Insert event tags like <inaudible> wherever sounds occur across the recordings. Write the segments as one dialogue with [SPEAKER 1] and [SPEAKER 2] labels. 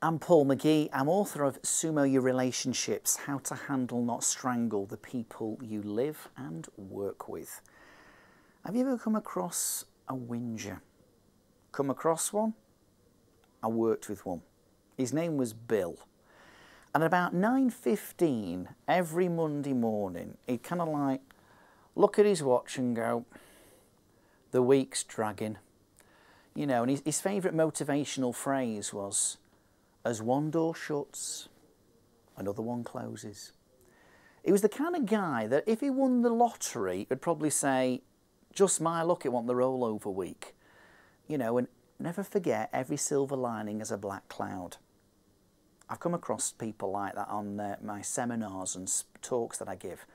[SPEAKER 1] I'm Paul McGee. I'm author of Sumo Your Relationships How to Handle, Not Strangle the People You Live and Work With. Have you ever come across a whinger? Come across one? I worked with one. His name was Bill. And about 9.15 every Monday morning, he'd kind of like look at his watch and go, the week's dragging. You know, and his, his favourite motivational phrase was, as one door shuts, another one closes. He was the kind of guy that if he won the lottery, would probably say, just my luck it won the rollover week. You know, and never forget every silver lining is a black cloud. I've come across people like that on uh, my seminars and talks that I give.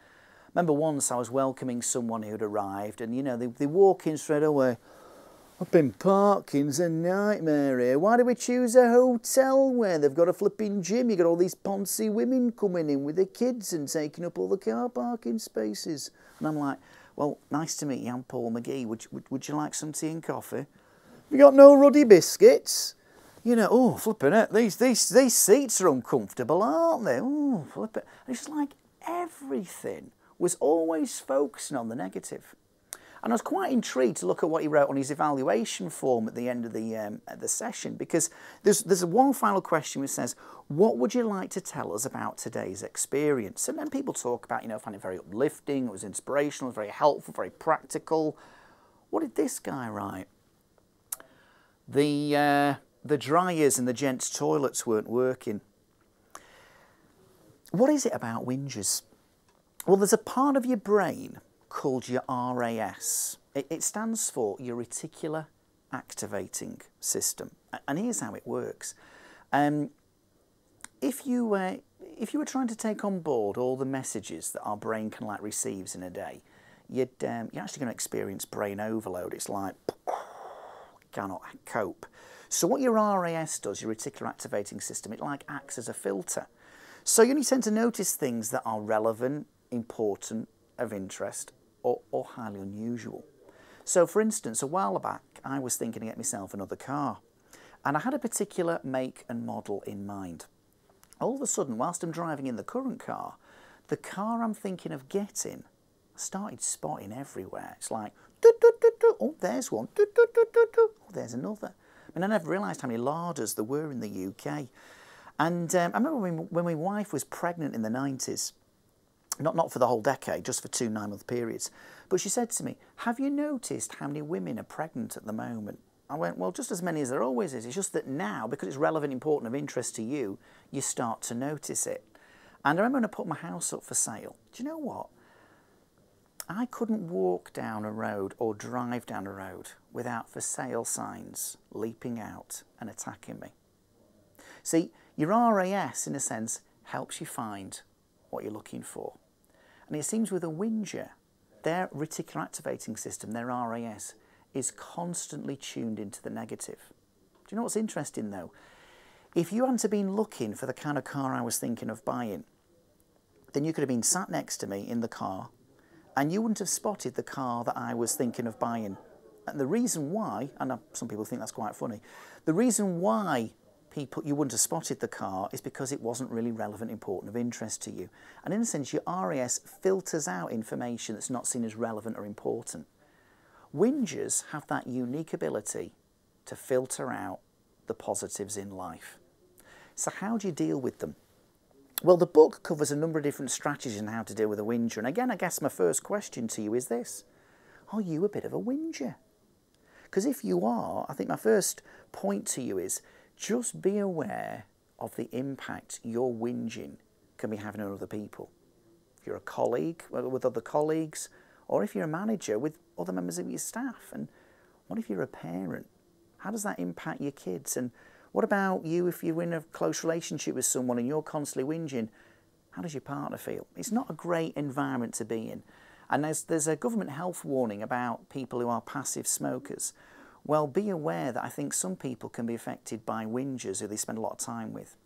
[SPEAKER 1] Remember once I was welcoming someone who'd arrived and, you know, they, they walk in straight away, up in Parking's a nightmare here. Why do we choose a hotel where they've got a flipping gym? You've got all these poncy women coming in with their kids and taking up all the car parking spaces. And I'm like, well, nice to meet you. I'm Paul McGee. Would, would, would you like some tea and coffee? We got no ruddy biscuits. You know, oh, flipping it. These, these, these seats are uncomfortable, aren't they? Oh, flipping. It's like everything was always focusing on the negative. And I was quite intrigued to look at what he wrote on his evaluation form at the end of the, um, the session because there's, there's one final question which says, what would you like to tell us about today's experience? And then people talk about, you know, find it very uplifting, it was inspirational, very helpful, very practical. What did this guy write? The, uh, the dryers in the gents' toilets weren't working. What is it about whingers? Well, there's a part of your brain called your RAS. It, it stands for your reticular activating system. And here's how it works. Um, if you were, uh, if you were trying to take on board all the messages that our brain can like receives in a day, you'd um, you're actually going to experience brain overload. It's like <sniffs> cannot cope. So what your RAS does, your reticular activating system, it like acts as a filter. So you only tend to notice things that are relevant, important, of interest, or, or highly unusual. So, for instance, a while back, I was thinking to get myself another car, and I had a particular make and model in mind. All of a sudden, whilst I'm driving in the current car, the car I'm thinking of getting started spotting everywhere. It's like, doo, doo, doo, oh, there's Oh, there's another. I mean, I never realised how many larders there were in the UK. And um, I remember when my wife was pregnant in the 90s, not, not for the whole decade, just for two nine month periods. But she said to me, Have you noticed how many women are pregnant at the moment? I went, Well, just as many as there always is. It's just that now, because it's relevant, important, of interest to you, you start to notice it. And I remember when I put my house up for sale, do you know what? I couldn't walk down a road or drive down a road without for sale signs leaping out and attacking me. See, your RAS, in a sense, helps you find what you're looking for. And it seems with a whinger, their reticular activating system, their RAS, is constantly tuned into the negative. Do you know what's interesting though? If you hadn't been looking for the kind of car I was thinking of buying, then you could have been sat next to me in the car and you wouldn't have spotted the car that I was thinking of buying. And the reason why, and some people think that's quite funny, the reason why people, you wouldn't have spotted the car is because it wasn't really relevant, important, of interest to you. And in a sense, your RAS filters out information that's not seen as relevant or important. Whingers have that unique ability to filter out the positives in life. So how do you deal with them? Well, the book covers a number of different strategies on how to deal with a whinger. And again, I guess my first question to you is this. Are you a bit of a whinger? Because if you are, I think my first point to you is just be aware of the impact your whinging can be having on other people. If you're a colleague, with other colleagues, or if you're a manager, with other members of your staff. And what if you're a parent? How does that impact your kids? And what about you if you're in a close relationship with someone and you're constantly whinging? How does your partner feel? It's not a great environment to be in. And there's, there's a government health warning about people who are passive smokers. Well, be aware that I think some people can be affected by whingers who they spend a lot of time with.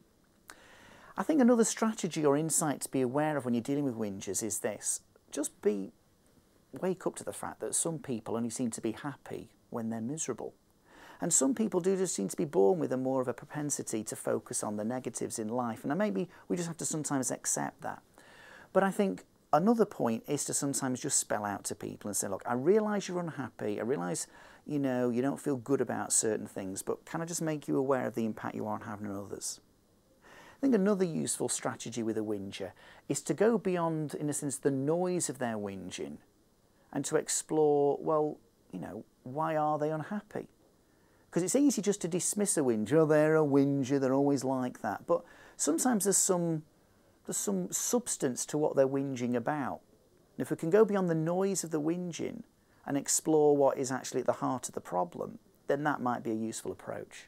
[SPEAKER 1] I think another strategy or insight to be aware of when you're dealing with whingers is this. Just be wake up to the fact that some people only seem to be happy when they're miserable. And some people do just seem to be born with a more of a propensity to focus on the negatives in life. And maybe we just have to sometimes accept that. But I think another point is to sometimes just spell out to people and say, look, I realise you're unhappy. I realise you know, you don't feel good about certain things, but can I just make you aware of the impact you are not having on others? I think another useful strategy with a whinger is to go beyond, in a sense, the noise of their whinging and to explore, well, you know, why are they unhappy? Because it's easy just to dismiss a whinger, oh, they're a whinger, they're always like that. But sometimes there's some, there's some substance to what they're whinging about. And if we can go beyond the noise of the whinging and explore what is actually at the heart of the problem, then that might be a useful approach.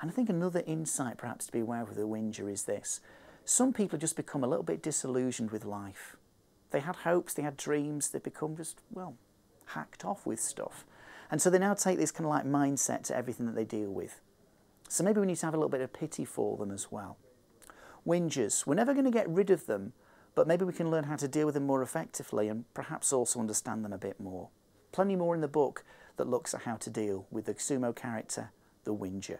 [SPEAKER 1] And I think another insight perhaps to be aware of with a whinger is this. Some people just become a little bit disillusioned with life. They had hopes, they had dreams, they become just, well, hacked off with stuff. And so they now take this kind of like mindset to everything that they deal with. So maybe we need to have a little bit of pity for them as well. Whingers, we're never going to get rid of them, but maybe we can learn how to deal with them more effectively and perhaps also understand them a bit more plenty more in the book that looks at how to deal with the Sumo character, the whinger.